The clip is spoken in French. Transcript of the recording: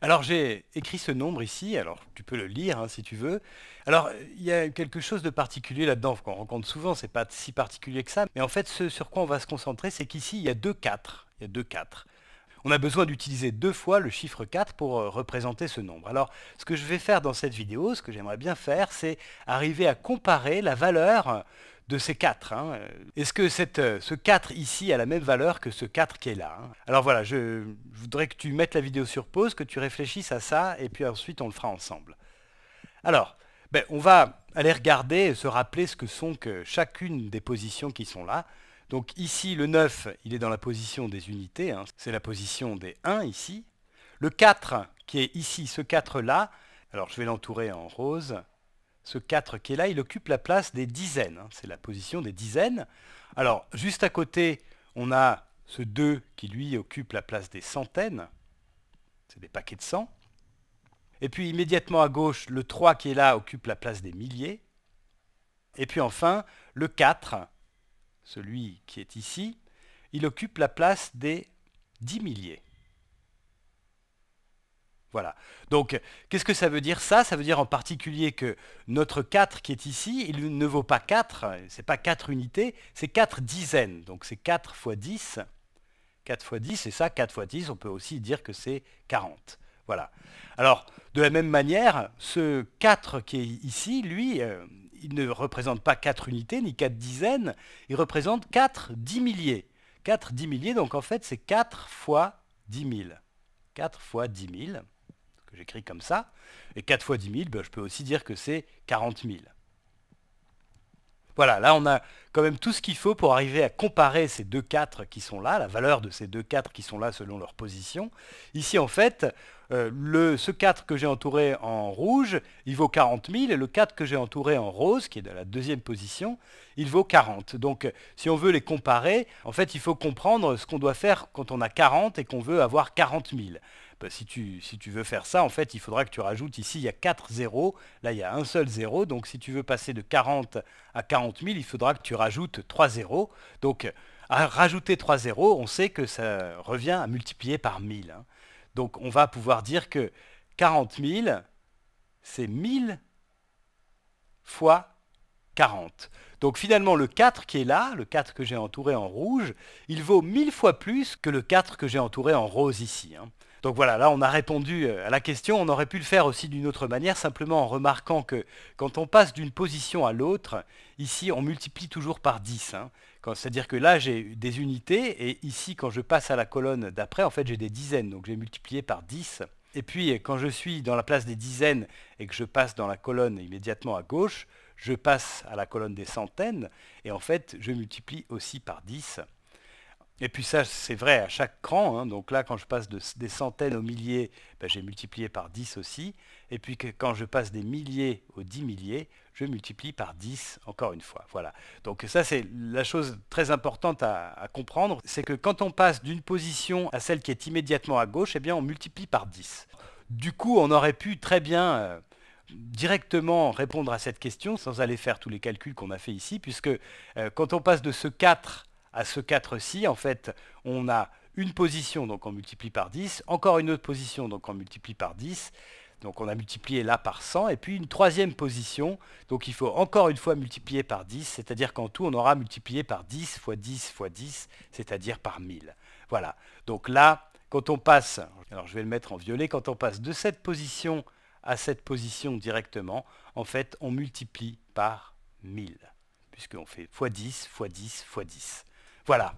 Alors j'ai écrit ce nombre ici, alors tu peux le lire hein, si tu veux. Alors il y a quelque chose de particulier là-dedans qu'on rencontre souvent, c'est pas si particulier que ça, mais en fait ce sur quoi on va se concentrer c'est qu'ici il y a deux 4, il y a deux 4. On a besoin d'utiliser deux fois le chiffre 4 pour euh, représenter ce nombre. Alors ce que je vais faire dans cette vidéo, ce que j'aimerais bien faire, c'est arriver à comparer la valeur de ces 4. Hein. Est-ce que euh, ce 4 ici a la même valeur que ce 4 qui est là hein Alors voilà, je, voudrais que tu mettes la vidéo sur pause, que tu réfléchisses à ça, et puis ensuite on le fera ensemble. Alors, ben, on va aller regarder et se rappeler ce que sont que chacune des positions qui sont là. Donc ici, le 9, il est dans la position des unités, hein. c'est la position des 1 ici. Le 4, qui est ici, ce 4-là, alors je vais l'entourer en rose, ce 4 qui est là, il occupe la place des dizaines. Hein. c'est la position des dizaines. Alors, juste à côté, on a ce 2 qui, lui, occupe la place des centaines. C'est des paquets de 100. Et puis, immédiatement à gauche, le 3 qui est là occupe la place des milliers. Et puis enfin, le 4, celui qui est ici, il occupe la place des dix milliers. Voilà. Donc, qu'est-ce que ça veut dire ça Ça veut dire en particulier que notre 4 qui est ici, il ne vaut pas 4, c'est pas 4 unités, c'est 4 dizaines. Donc c'est 4 fois 10. 4 fois 10, c'est ça, 4 fois 10, on peut aussi dire que c'est 40. Voilà. Alors, de la même manière, ce 4 qui est ici, lui, euh, il ne représente pas 4 unités ni 4 dizaines, il représente 4 10 milliers. 4 10 milliers, donc en fait, c'est 4 fois 10 000. 4 fois 10 000 j'écris comme ça. Et 4 fois 10 000, ben, je peux aussi dire que c'est 40 000. Voilà, là on a quand même tout ce qu'il faut pour arriver à comparer ces deux 4 qui sont là, la valeur de ces deux 4 qui sont là selon leur position. Ici en fait, euh, ce 4 que j'ai entouré en rouge, il vaut 40 000, et le 4 que j'ai entouré en rose, qui est de la deuxième position, il vaut 40. Donc si on veut les comparer, en fait il faut comprendre ce qu'on doit faire quand on a 40 et qu'on veut avoir 40 000. Bah, si, tu, veux faire ça, en fait, il faudra que tu rajoutes ici, il y a 4 zéros, là il y a un seul zéro, donc si tu veux passer de 40 à 40 000, il faudra que tu rajoutes 3 zéros. Donc à rajouter 3 zéros, on sait que ça revient à multiplier par 1000. Hein. Donc on va pouvoir dire que 40 000, c'est 1000 fois 40. Donc finalement, le 4 qui est là, le 4 que j'ai entouré en rouge, il vaut 1000 fois plus que le 4 que j'ai entouré en rose ici. Hein. Donc voilà, là on a répondu euh, à la question, on aurait pu le faire aussi d'une autre manière, simplement en remarquant que quand on passe d'une position à l'autre, ici on multiplie toujours par 10. Hein. C'est-à-dire que là j'ai des unités, et ici quand je passe à la colonne d'après, en fait j'ai des dizaines, donc j'ai multiplié par 10. Et puis quand je suis dans la place des dizaines et que je passe dans la colonne immédiatement à gauche, je passe à la colonne des centaines, et en fait je multiplie aussi par 10. Et puis ça, c'est vrai à chaque cran. Hein. Donc là, quand je passe des centaines aux milliers, ben, j'ai multiplié par 10 aussi. Et puis quand je passe des milliers aux 10 milliers, je multiplie par 10 encore une fois. Voilà. Donc ça, c'est la chose très importante à, comprendre. C'est que quand on passe d'une position à celle qui est immédiatement à gauche, eh bien, on multiplie par 10. Du coup, on aurait pu très bien... Euh, directement répondre à cette question sans aller faire tous les calculs qu'on a fait ici, puisque euh, quand on passe de ce 4 à ce 4-ci, en fait, on a une position, donc on multiplie par 10, encore une autre position, donc on multiplie par 10, donc on a multiplié là par 100, et puis une troisième position, donc il faut encore une fois multiplier par 10, c'est-à-dire qu'en tout on aura multiplié par 10 fois 10 fois 10, c'est-à-dire par 1000. Voilà, donc là, quand on passe, alors je vais le mettre en violet, quand on passe de cette position à cette position directement, en fait on multiplie par 1000, puisqu'on fait x10, x10, x10. Voilà.